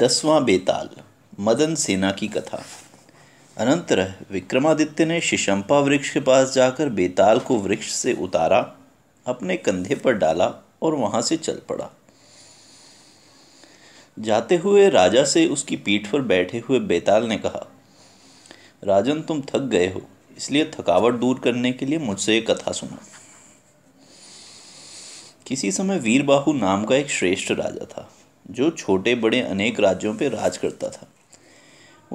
दसवां बेताल मदन सेना की कथा अनंतर विक्रमादित्य ने शिशंपा वृक्ष के पास जाकर बेताल को वृक्ष से उतारा अपने कंधे पर डाला और वहां से चल पड़ा जाते हुए राजा से उसकी पीठ पर बैठे हुए बेताल ने कहा राजन तुम थक गए हो इसलिए थकावट दूर करने के लिए मुझसे एक कथा सुनो किसी समय वीरबाहु नाम का एक श्रेष्ठ राजा था जो छोटे बड़े अनेक राज्यों पर राज करता था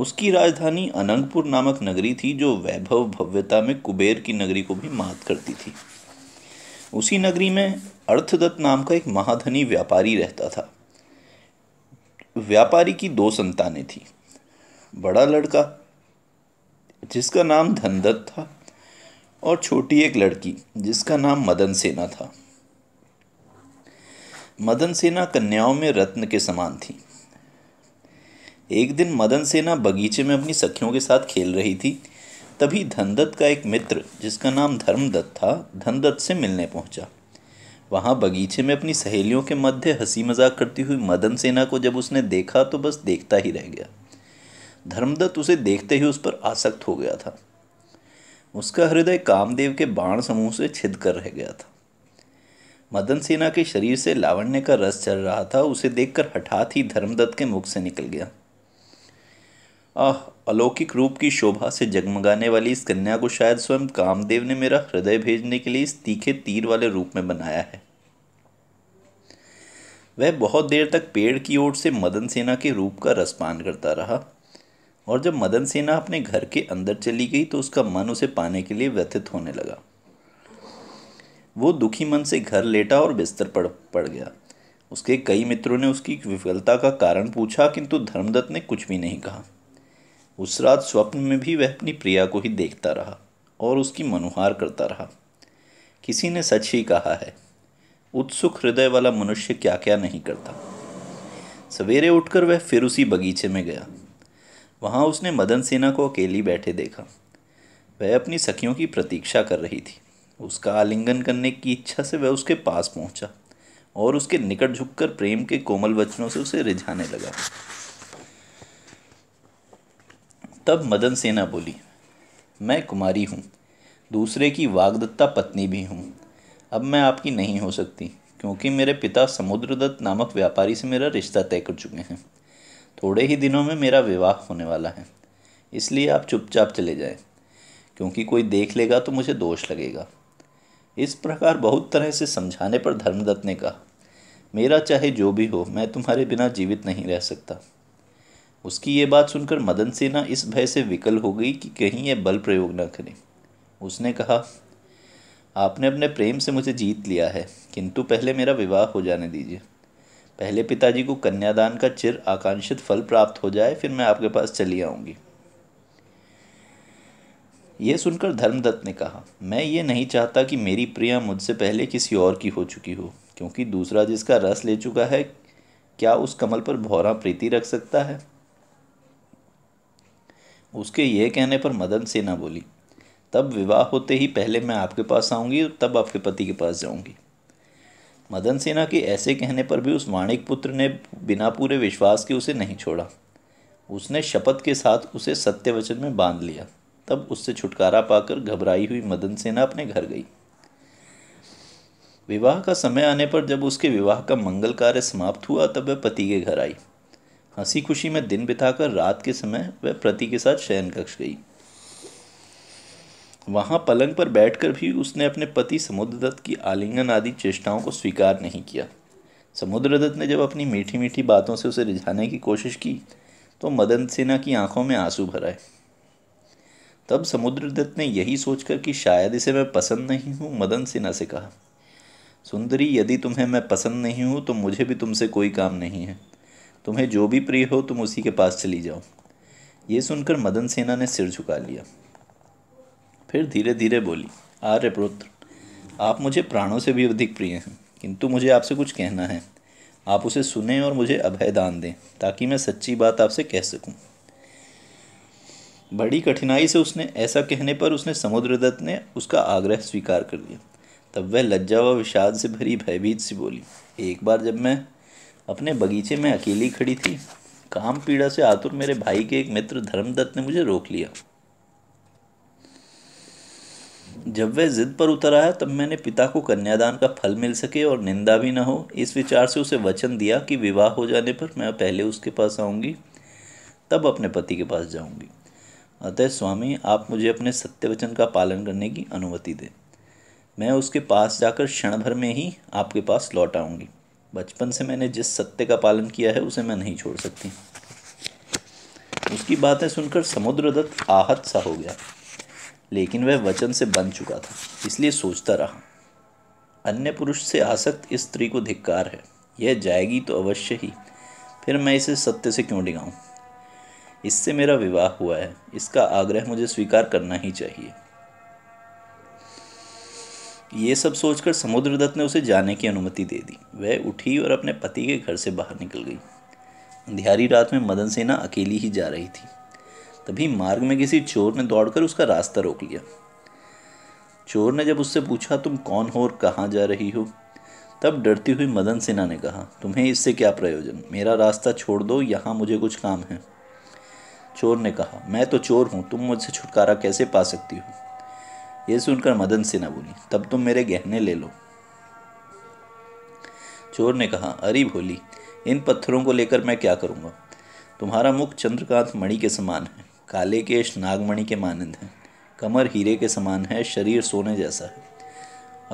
उसकी राजधानी अनंगपुर नामक नगरी थी जो वैभव भव्यता में कुबेर की नगरी को भी मात करती थी उसी नगरी में अर्थदत्त नाम का एक महाधनी व्यापारी रहता था व्यापारी की दो संतानें थी बड़ा लड़का जिसका नाम धनदत्त था और छोटी एक लड़की जिसका नाम मदन सेना था मदन सेना कन्याओं में रत्न के समान थी एक दिन मदन सेना बगीचे में अपनी सखियों के साथ खेल रही थी तभी धनदत्त का एक मित्र जिसका नाम धर्मदत्त था धनदत्त से मिलने पहुंचा वहाँ बगीचे में अपनी सहेलियों के मध्य हंसी मजाक करती हुई मदन सेना को जब उसने देखा तो बस देखता ही रह गया धर्मदत्त उसे देखते ही उस पर आसक्त हो गया था उसका हृदय कामदेव के बाण समूह से छिद कर रह गया था मदन सेना के शरीर से लावण्य का रस चल रहा था उसे देखकर हठात ही धर्मदत्त के मुख से निकल गया आह अलौकिक रूप की शोभा से जगमगाने वाली इस कन्या को शायद स्वयं कामदेव ने मेरा हृदय भेजने के लिए इस तीखे तीर वाले रूप में बनाया है वह बहुत देर तक पेड़ की ओर से मदन सेना के रूप का रसपान करता रहा और जब मदन सेना अपने घर के अंदर चली गई तो उसका मन उसे पाने के लिए व्यथित होने लगा वो दुखी मन से घर लेटा और बिस्तर पड़ पड़ गया उसके कई मित्रों ने उसकी विफलता का कारण पूछा किंतु धर्मदत्त ने कुछ भी नहीं कहा उस रात स्वप्न में भी वह अपनी प्रिया को ही देखता रहा और उसकी मनुहार करता रहा किसी ने सच ही कहा है उत्सुक हृदय वाला मनुष्य क्या क्या नहीं करता सवेरे उठकर वह फिर उसी बगीचे में गया वहाँ उसने मदन सेना को अकेली बैठे देखा वह अपनी सखियों की प्रतीक्षा कर रही थी उसका आलिंगन करने की इच्छा से वह उसके पास पहुंचा और उसके निकट झुककर प्रेम के कोमल वचनों से उसे रिझाने लगा तब मदन सेना बोली मैं कुमारी हूँ दूसरे की वागदत्ता पत्नी भी हूँ अब मैं आपकी नहीं हो सकती क्योंकि मेरे पिता समुद्रदत्त नामक व्यापारी से मेरा रिश्ता तय कर चुके हैं थोड़े ही दिनों में मेरा विवाह होने वाला है इसलिए आप चुपचाप चले जाएं क्योंकि कोई देख लेगा तो मुझे दोष लगेगा इस प्रकार बहुत तरह से समझाने पर धर्मदत्त ने कहा मेरा चाहे जो भी हो मैं तुम्हारे बिना जीवित नहीं रह सकता उसकी ये बात सुनकर मदन सेना इस भय से विकल हो गई कि कहीं ये बल प्रयोग न करें उसने कहा आपने अपने प्रेम से मुझे जीत लिया है किंतु पहले मेरा विवाह हो जाने दीजिए पहले पिताजी को कन्यादान का चिर आकांक्षित फल प्राप्त हो जाए फिर मैं आपके पास चली आऊँगी यह सुनकर धर्मदत्त ने कहा मैं ये नहीं चाहता कि मेरी प्रिया मुझसे पहले किसी और की हो चुकी हो क्योंकि दूसरा जिसका रस ले चुका है क्या उस कमल पर भौरा प्रीति रख सकता है उसके ये कहने पर मदन सेना बोली तब विवाह होते ही पहले मैं आपके पास आऊँगी और तब आपके पति के पास जाऊँगी मदन सेना के ऐसे कहने पर भी उस वाणिक पुत्र ने बिना पूरे विश्वास के उसे नहीं छोड़ा उसने शपथ के साथ उसे सत्य वचन में बांध लिया तब उससे छुटकारा पाकर घबराई हुई मदन सेना अपने घर गई विवाह का समय आने पर जब उसके विवाह का मंगल कार्य समाप्त हुआ तब वह पति के घर आई हंसी खुशी में दिन बिताकर रात के समय वह पति के साथ शयन कक्ष गई वहां पलंग पर बैठकर भी उसने अपने पति समुद्रदत्त की आलिंगन आदि चेष्टाओं को स्वीकार नहीं किया समुद्रदत्त ने जब अपनी मीठी मीठी बातों से उसे रिझाने की कोशिश की तो मदन सेना की आंखों में आंसू भराए तब समुद्रदत्त ने यही सोचकर कि शायद इसे मैं पसंद नहीं हूँ मदन सिन्हा से कहा सुंदरी यदि तुम्हें मैं पसंद नहीं हूँ तो मुझे भी तुमसे कोई काम नहीं है तुम्हें जो भी प्रिय हो तुम उसी के पास चली जाओ ये सुनकर मदन सेना ने सिर झुका लिया फिर धीरे धीरे बोली आर्य पुत्र आप मुझे प्राणों से भी अधिक प्रिय हैं किंतु मुझे आपसे कुछ कहना है आप उसे सुने और मुझे अभय दान दें ताकि मैं सच्ची बात आपसे कह सकूं बड़ी कठिनाई से उसने ऐसा कहने पर उसने समुद्रदत्त ने उसका आग्रह स्वीकार कर लिया तब वह लज्जा व विषाद से भरी भयभीत सी बोली एक बार जब मैं अपने बगीचे में अकेली खड़ी थी काम पीड़ा से आतुर मेरे भाई के एक मित्र धर्मदत्त ने मुझे रोक लिया जब वह जिद पर उतर आया तब मैंने पिता को कन्यादान का फल मिल सके और निंदा भी न हो इस विचार से उसे वचन दिया कि विवाह हो जाने पर मैं पहले उसके पास आऊँगी तब अपने पति के पास जाऊँगी अतः स्वामी आप मुझे अपने सत्य वचन का पालन करने की अनुमति दें मैं उसके पास जाकर क्षण भर में ही आपके पास लौट आऊँगी बचपन से मैंने जिस सत्य का पालन किया है उसे मैं नहीं छोड़ सकती उसकी बातें सुनकर समुद्रदत्त आहत सा हो गया लेकिन वह वचन से बन चुका था इसलिए सोचता रहा अन्य पुरुष से आसक्त इस स्त्री को धिक्कार है यह जाएगी तो अवश्य ही फिर मैं इसे सत्य से क्यों डिगाऊँ इससे मेरा विवाह हुआ है इसका आग्रह मुझे स्वीकार करना ही चाहिए ये सब सोचकर समुद्रदत्त ने उसे जाने की अनुमति दे दी वह उठी और अपने पति के घर से बाहर निकल गई अंधेरी रात में मदन सेना अकेली ही जा रही थी तभी मार्ग में किसी चोर ने दौड़कर उसका रास्ता रोक लिया चोर ने जब उससे पूछा तुम कौन हो और कहाँ जा रही हो तब डरती हुई मदन सिन्हा ने कहा तुम्हें इससे क्या प्रयोजन मेरा रास्ता छोड़ दो यहाँ मुझे कुछ काम है चोर ने कहा मैं तो चोर हूँ तुम मुझसे छुटकारा कैसे पा सकती हो यह सुनकर मदन सिन्हा बोली तब तुम मेरे गहने ले लो चोर ने कहा अरे भोली इन पत्थरों को लेकर मैं क्या करूँगा तुम्हारा मुख चंद्रकांत मणि के समान है काले केश नागमणि के मानंद है कमर हीरे के समान है शरीर सोने जैसा है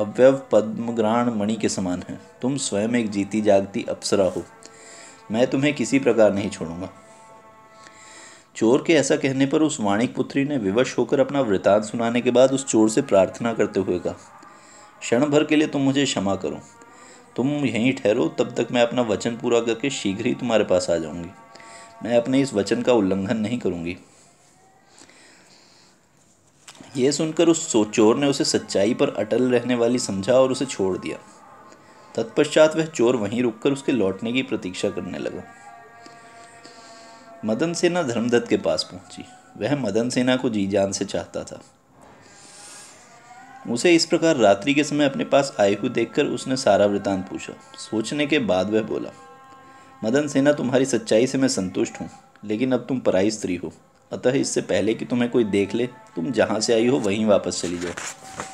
अव्यव पद्मग्राण मणि के समान है तुम स्वयं एक जीती जागती अप्सरा हो मैं तुम्हें किसी प्रकार नहीं छोड़ूंगा चोर के ऐसा कहने पर उस वाणिक पुत्री ने विवश होकर अपना वृतांत सुनाने के बाद उस चोर से प्रार्थना करते हुए कहा क्षण भर के लिए तुम मुझे क्षमा करो तुम यहीं ठहरो तब तक मैं अपना वचन पूरा करके शीघ्र ही तुम्हारे पास आ जाऊंगी मैं अपने इस वचन का उल्लंघन नहीं करूंगी यह सुनकर उस चोर ने उसे सच्चाई पर अटल रहने वाली समझा और उसे छोड़ दिया तत्पश्चात वह चोर वहीं रुककर उसके लौटने की प्रतीक्षा करने लगा मदन सेना धर्मदत्त के पास पहुंची वह मदन सेना को जी जान से चाहता था उसे इस प्रकार रात्रि के समय अपने पास आए हुए देखकर उसने सारा वृतांत पूछा सोचने के बाद वह बोला मदन सेना तुम्हारी सच्चाई से मैं संतुष्ट हूँ लेकिन अब तुम पराई स्त्री हो अतः इससे पहले कि तुम्हें कोई देख ले तुम जहाँ से आई हो वहीं वापस चली जाओ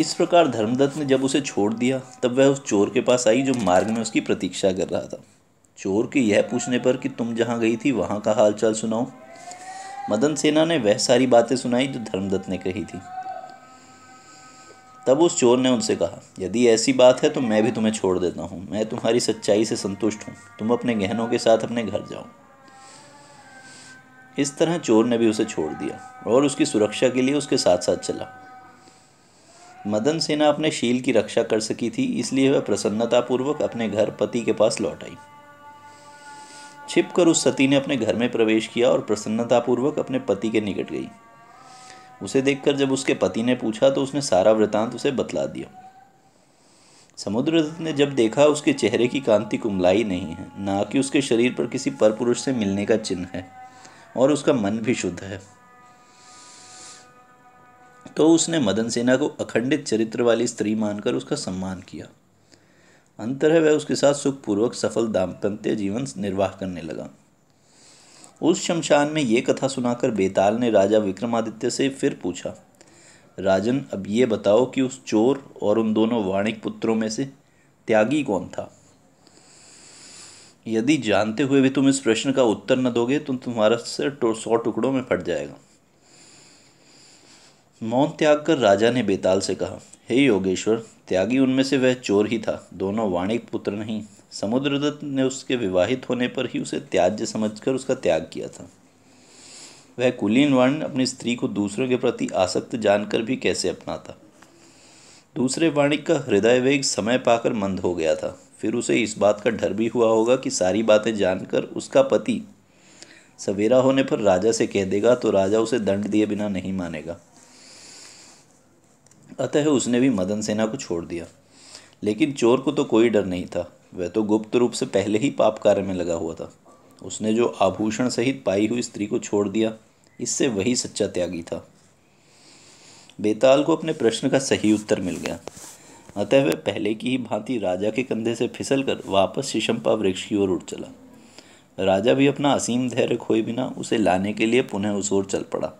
इस प्रकार धर्मदत्त ने जब उसे छोड़ दिया तब वह उस चोर के पास आई जो मार्ग में उसकी प्रतीक्षा कर रहा था चोर के यह पूछने पर कि तुम जहाँ गई थी वहाँ का हालचाल सुनाओ मदन सेना ने वह सारी बातें सुनाई जो धर्मदत्त ने कही थी तब उस चोर ने उनसे कहा यदि ऐसी बात है तो मैं भी तुम्हें छोड़ देता हूँ मैं तुम्हारी सच्चाई से संतुष्ट हूँ तुम अपने गहनों के साथ अपने घर जाओ इस तरह चोर ने भी उसे छोड़ दिया और उसकी सुरक्षा के लिए उसके साथ साथ चला मदन सेना अपने शील की रक्षा कर सकी थी इसलिए वह प्रसन्नतापूर्वक अपने घर पति के पास लौट आई छिप कर उस सती ने अपने घर में प्रवेश किया और प्रसन्नतापूर्वक अपने पति के निकट गई उसे देखकर जब उसके पति ने पूछा तो उसने सारा वृतांत उसे बतला दिया समुद्र ने जब देखा उसके चेहरे की कांति कुमलाई नहीं है ना कि उसके शरीर पर किसी पर पुरुष से मिलने का चिन्ह है और उसका मन भी शुद्ध है तो उसने मदन सेना को अखंडित चरित्र वाली स्त्री मानकर उसका सम्मान किया अंतर है वह उसके साथ सुखपूर्वक सफल दाम्पत्य जीवन निर्वाह करने लगा उस शमशान में ये कथा सुनाकर बेताल ने राजा विक्रमादित्य से फिर पूछा राजन अब ये बताओ कि उस चोर और उन दोनों वाणिक पुत्रों में से त्यागी कौन था यदि जानते हुए भी तुम इस प्रश्न का उत्तर न दोगे तो तुम्हारा सिर सौ टुकड़ों में फट जाएगा मौन त्याग कर राजा ने बेताल से कहा हे योगेश्वर त्यागी उनमें से वह चोर ही था दोनों वाणिक पुत्र नहीं समुद्रदत्त ने उसके विवाहित होने पर ही उसे त्याज्य समझकर उसका त्याग किया था वह कुलीन वर्ण अपनी स्त्री को दूसरों के प्रति आसक्त जानकर भी कैसे अपनाता दूसरे वाणिक का हृदय वेग समय पाकर मंद हो गया था फिर उसे इस बात का डर भी हुआ होगा कि सारी बातें जानकर उसका पति सवेरा होने पर राजा से कह देगा तो राजा उसे दंड दिए बिना नहीं मानेगा अतः उसने भी मदन सेना को छोड़ दिया लेकिन चोर को तो कोई डर नहीं था वह तो गुप्त रूप से पहले ही पाप कार्य में लगा हुआ था उसने जो आभूषण सहित पाई हुई स्त्री को छोड़ दिया इससे वही सच्चा त्यागी था बेताल को अपने प्रश्न का सही उत्तर मिल गया अतः वह पहले की ही भांति राजा के कंधे से फिसल कर वापस शिशंपा वृक्ष की ओर उठ चला राजा भी अपना असीम धैर्य खोए बिना उसे लाने के लिए पुनः उस ओर चल पड़ा